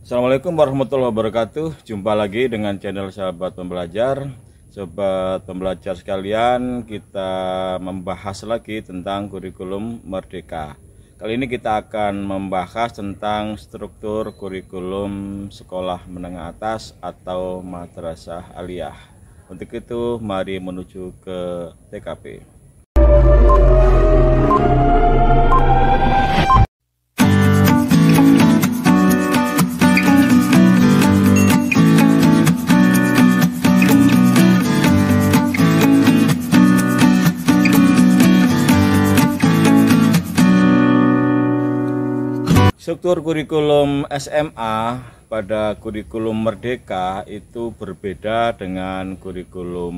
Assalamualaikum warahmatullahi wabarakatuh Jumpa lagi dengan channel sahabat pembelajar Sobat pembelajar sekalian kita membahas lagi tentang kurikulum merdeka Kali ini kita akan membahas tentang struktur kurikulum sekolah menengah atas atau madrasah aliyah Untuk itu mari menuju ke TKP Struktur kurikulum SMA pada kurikulum Merdeka itu berbeda dengan kurikulum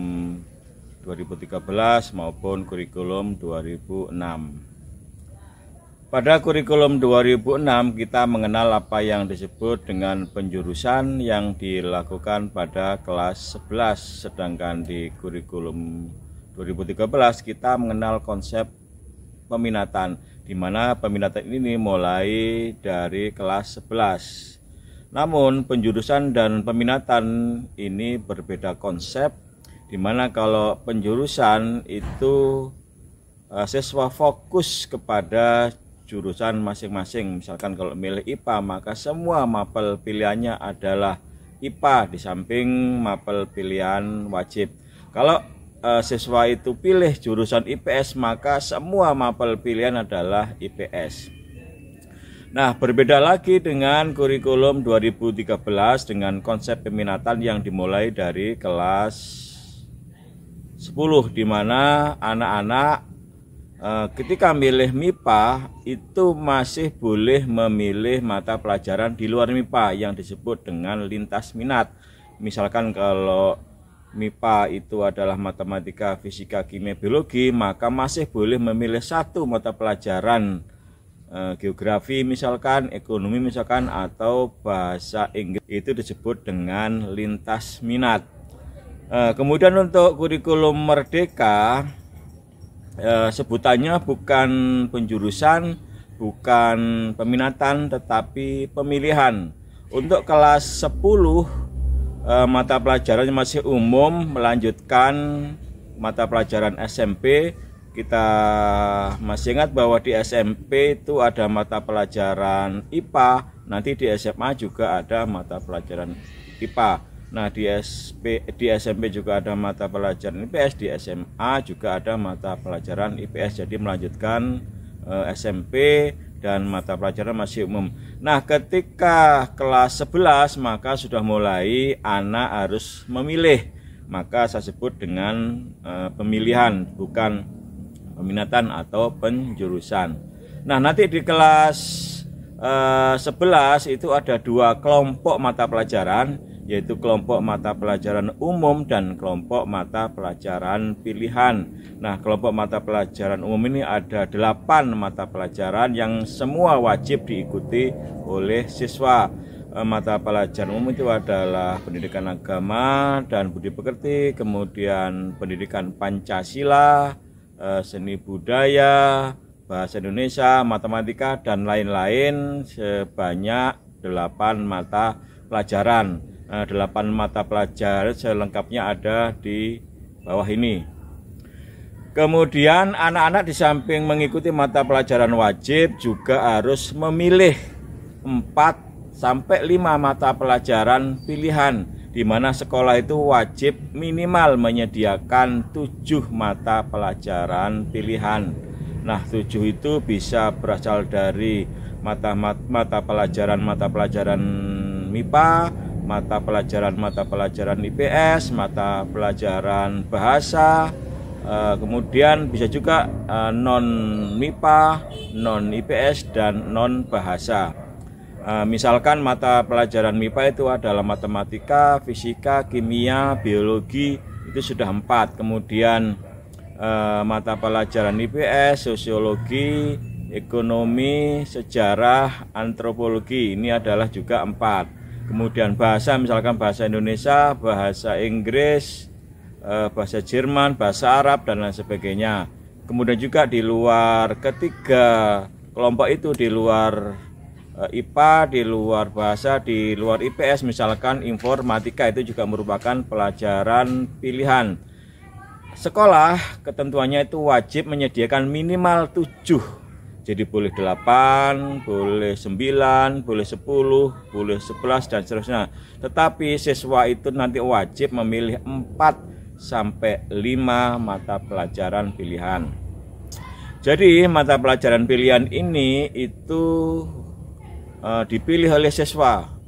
2013 maupun kurikulum 2006. Pada kurikulum 2006 kita mengenal apa yang disebut dengan penjurusan yang dilakukan pada kelas 11 sedangkan di kurikulum 2013 kita mengenal konsep peminatan di mana peminatan ini mulai dari kelas 11. Namun penjurusan dan peminatan ini berbeda konsep di mana kalau penjurusan itu eh, siswa fokus kepada jurusan masing-masing. Misalkan kalau milih IPA maka semua mapel pilihannya adalah IPA di samping mapel pilihan wajib. Kalau uh, siswa itu pilih jurusan IPS maka semua mapel pilihan adalah IPS. Nah, berbeda lagi dengan kurikulum 2013 dengan konsep peminatan yang dimulai dari kelas 10 di mana anak-anak eh, ketika milih MIPA itu masih boleh memilih mata pelajaran di luar MIPA yang disebut dengan lintas minat. Misalkan kalau MIPA itu adalah matematika, fisika, kimia, biologi, maka masih boleh memilih satu mata pelajaran e, geografi misalkan, ekonomi misalkan atau bahasa Inggris itu disebut dengan lintas minat. E, kemudian untuk kurikulum merdeka e, sebutannya bukan penjurusan, bukan peminatan tetapi pemilihan. Untuk kelas 10 Eh, mata pelajaran masih umum melanjutkan mata pelajaran SMP kita masih ingat bahwa di SMP itu ada mata pelajaran IPA nanti di SMA juga ada mata pelajaran IPA nah di SP di SMP juga ada mata pelajaran IPS di SMA juga ada mata pelajaran IPS jadi melanjutkan eh, SMP dan mata pelajaran masih umum. Nah, ketika kelas 11 maka sudah mulai anak harus memilih. Maka saya sebut dengan e, pemilihan bukan peminatan atau penjurusan. Nah, nanti di kelas e, eh, 11 itu ada dua kelompok mata pelajaran yaitu kelompok mata pelajaran umum dan kelompok mata pelajaran pilihan. Nah, kelompok mata pelajaran umum ini ada delapan mata pelajaran yang semua wajib diikuti oleh siswa. Eh, mata pelajaran umum itu adalah pendidikan agama dan budi pekerti, kemudian pendidikan Pancasila, eh, seni budaya, bahasa Indonesia, matematika dan lain-lain sebanyak delapan mata pelajaran. 8 eh, mata pelajaran selengkapnya ada di bawah ini. Kemudian anak-anak di samping mengikuti mata pelajaran wajib juga harus memilih 4 sampai 5 mata pelajaran pilihan di mana sekolah itu wajib minimal menyediakan 7 mata pelajaran pilihan. Nah, 7 itu bisa berasal dari mata mata pelajaran mata pelajaran MIPA, mata pelajaran mata pelajaran IPS, mata pelajaran bahasa, eh, kemudian bisa juga eh, non MIPA, non IPS dan non bahasa. Eh, misalkan mata pelajaran MIPA itu adalah matematika, fisika, kimia, biologi itu sudah empat. Kemudian mata pelajaran IPS, sosiologi, ekonomi, sejarah, antropologi ini adalah juga empat kemudian bahasa misalkan bahasa Indonesia, bahasa Inggris, eh, bahasa Jerman, bahasa Arab dan lain sebagainya. Kemudian juga di luar ketiga kelompok itu di luar eh, IPA, di luar bahasa, di luar IPS misalkan informatika itu juga merupakan pelajaran pilihan. Sekolah ketentuannya itu wajib menyediakan minimal 7 jadi boleh 8, boleh 9, boleh 10, boleh 11 dan seterusnya. Tetapi siswa itu nanti wajib memilih 4 sampai 5 mata pelajaran pilihan. Jadi mata pelajaran pilihan ini itu eh, dipilih oleh siswa.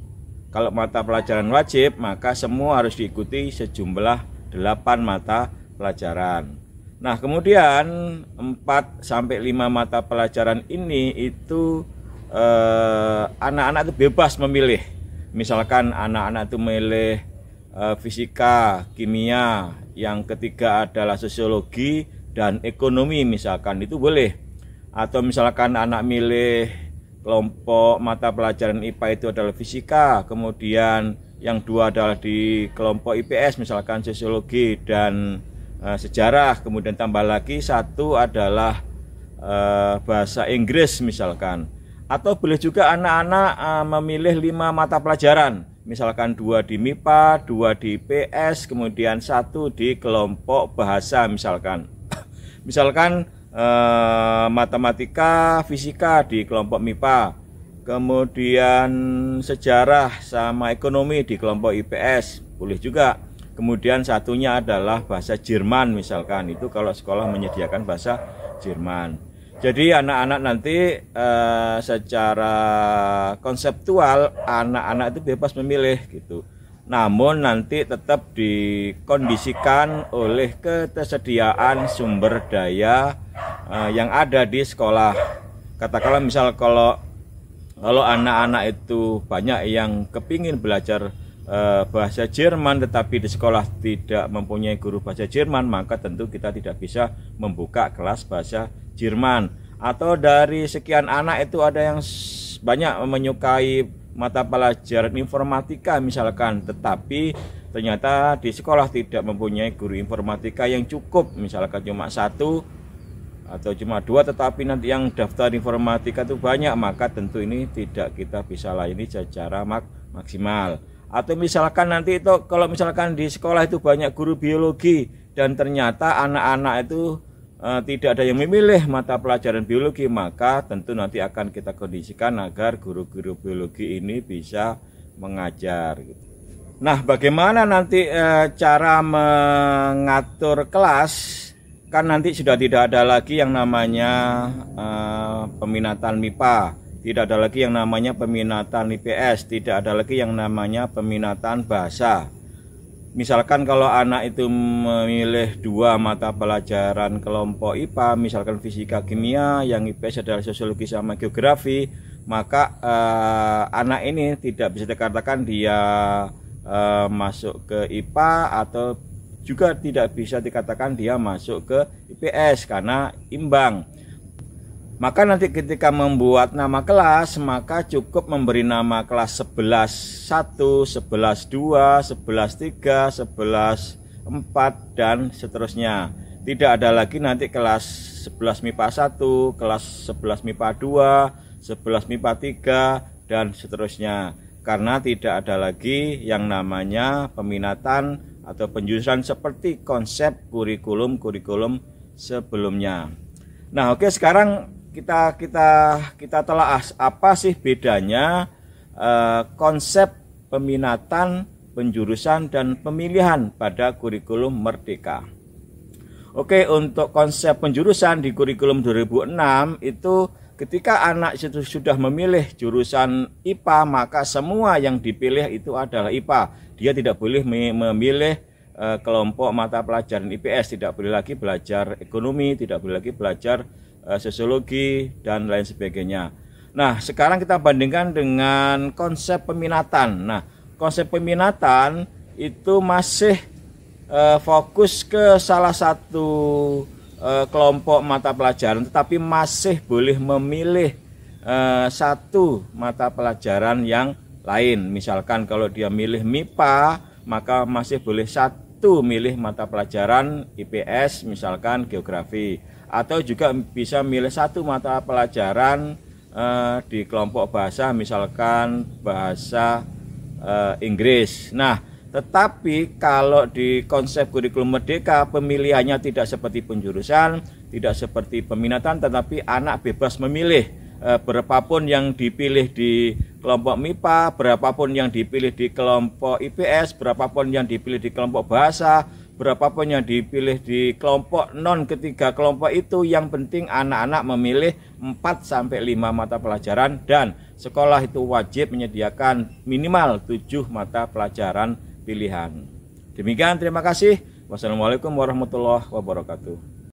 Kalau mata pelajaran wajib, maka semua harus diikuti sejumlah 8 mata pelajaran. Nah, kemudian 4 sampai 5 mata pelajaran ini itu eh, anak-anak eh, itu bebas memilih. Misalkan anak-anak itu memilih eh, fisika, kimia, yang ketiga adalah sosiologi dan ekonomi misalkan itu boleh. Atau misalkan anak milih kelompok mata pelajaran IPA itu adalah fisika, kemudian yang dua adalah di kelompok IPS misalkan sosiologi dan uh, sejarah kemudian tambah lagi satu adalah uh, bahasa Inggris misalkan atau boleh juga anak-anak uh, memilih lima mata pelajaran misalkan dua di MIPA, dua di PS, kemudian satu di kelompok bahasa misalkan. misalkan uh, matematika, fisika di kelompok MIPA, kemudian sejarah sama ekonomi di kelompok IPS, boleh juga. Kemudian satunya adalah bahasa Jerman misalkan itu kalau sekolah menyediakan bahasa Jerman. Jadi anak-anak nanti eh, secara konseptual anak-anak itu bebas memilih gitu. Namun nanti tetap dikondisikan oleh ketersediaan sumber daya eh, yang ada di sekolah. Katakanlah misal kalau kalau anak-anak itu banyak yang kepingin belajar Eh, bahasa Jerman tetapi di sekolah tidak mempunyai guru bahasa Jerman maka tentu kita tidak bisa membuka kelas bahasa Jerman atau dari sekian anak itu ada yang banyak menyukai mata pelajaran informatika misalkan tetapi ternyata di sekolah tidak mempunyai guru informatika yang cukup misalkan cuma satu atau cuma dua tetapi nanti yang daftar informatika itu banyak maka tentu ini tidak kita bisa layani secara mak maksimal atau misalkan nanti itu kalau misalkan di sekolah itu banyak guru biologi dan ternyata anak-anak itu e, tidak ada yang memilih mata pelajaran biologi, maka tentu nanti akan kita kondisikan agar guru-guru biologi ini bisa mengajar gitu. Nah, bagaimana nanti e, cara mengatur kelas? Kan nanti sudah tidak ada lagi yang namanya e, peminatan MIPA tidak ada lagi yang namanya peminatan IPS, tidak ada lagi yang namanya peminatan bahasa. Misalkan kalau anak itu memilih dua mata pelajaran kelompok IPA, misalkan fisika kimia, yang IPS adalah sosiologi sama geografi, maka eh, anak ini tidak bisa dikatakan dia eh, masuk ke IPA atau juga tidak bisa dikatakan dia masuk ke IPS karena imbang maka nanti ketika membuat nama kelas, maka cukup memberi nama kelas 11 1, 11 2, 11 3, 11 4 dan seterusnya. Tidak ada lagi nanti kelas 11 MIPA 1, kelas 11 MIPA 2, 11 MIPA 3 dan seterusnya. Karena tidak ada lagi yang namanya peminatan atau penjurusan seperti konsep kurikulum-kurikulum sebelumnya. Nah, oke sekarang kita kita kita telah apa sih bedanya eh, konsep peminatan, penjurusan dan pemilihan pada kurikulum merdeka. Oke, untuk konsep penjurusan di kurikulum 2006 itu ketika anak itu sudah memilih jurusan IPA, maka semua yang dipilih itu adalah IPA. Dia tidak boleh memilih eh, kelompok mata pelajaran IPS, tidak boleh lagi belajar ekonomi, tidak boleh lagi belajar Eh, sosiologi dan lain sebagainya. Nah, sekarang kita bandingkan dengan konsep peminatan. Nah, konsep peminatan itu masih uh, fokus ke salah satu uh, kelompok mata pelajaran, tetapi masih boleh memilih uh, satu mata pelajaran yang lain. Misalkan kalau dia milih MIPA, maka masih boleh satu milih mata pelajaran IPS, misalkan geografi atau juga bisa milih satu mata pelajaran uh, di kelompok bahasa misalkan bahasa uh, Inggris. Nah, tetapi kalau di konsep kurikulum merdeka pemilihannya tidak seperti penjurusan, tidak seperti peminatan tetapi anak bebas memilih eh, berapapun yang dipilih di kelompok MIPA, berapapun yang dipilih di kelompok IPS, berapapun yang dipilih di kelompok bahasa, berapapun yang dipilih di kelompok non ketiga kelompok itu yang penting anak-anak memilih 4 sampai 5 mata pelajaran dan sekolah itu wajib menyediakan minimal 7 mata pelajaran pilihan. Demikian terima kasih. Wassalamualaikum warahmatullahi wabarakatuh.